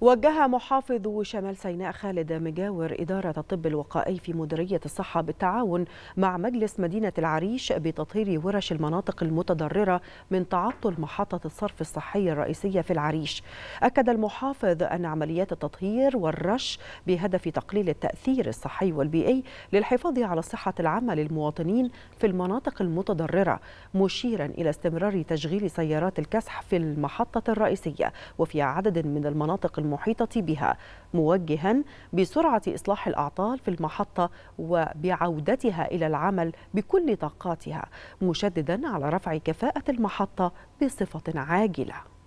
وجه محافظ شمال سيناء خالد مجاور إدارة الطب الوقائي في مديرية الصحة بالتعاون مع مجلس مدينة العريش بتطهير ورش المناطق المتضررة من تعطل محطة الصرف الصحي الرئيسية في العريش أكد المحافظ أن عمليات التطهير والرش بهدف تقليل التأثير الصحي والبيئي للحفاظ على الصحة العامة للمواطنين في المناطق المتضررة مشيرا إلى استمرار تشغيل سيارات الكسح في المحطة الرئيسية وفي عدد من المناطق المحيطة بها موجها بسرعة إصلاح الأعطال في المحطة وبعودتها إلى العمل بكل طاقاتها مشددا على رفع كفاءة المحطة بصفة عاجلة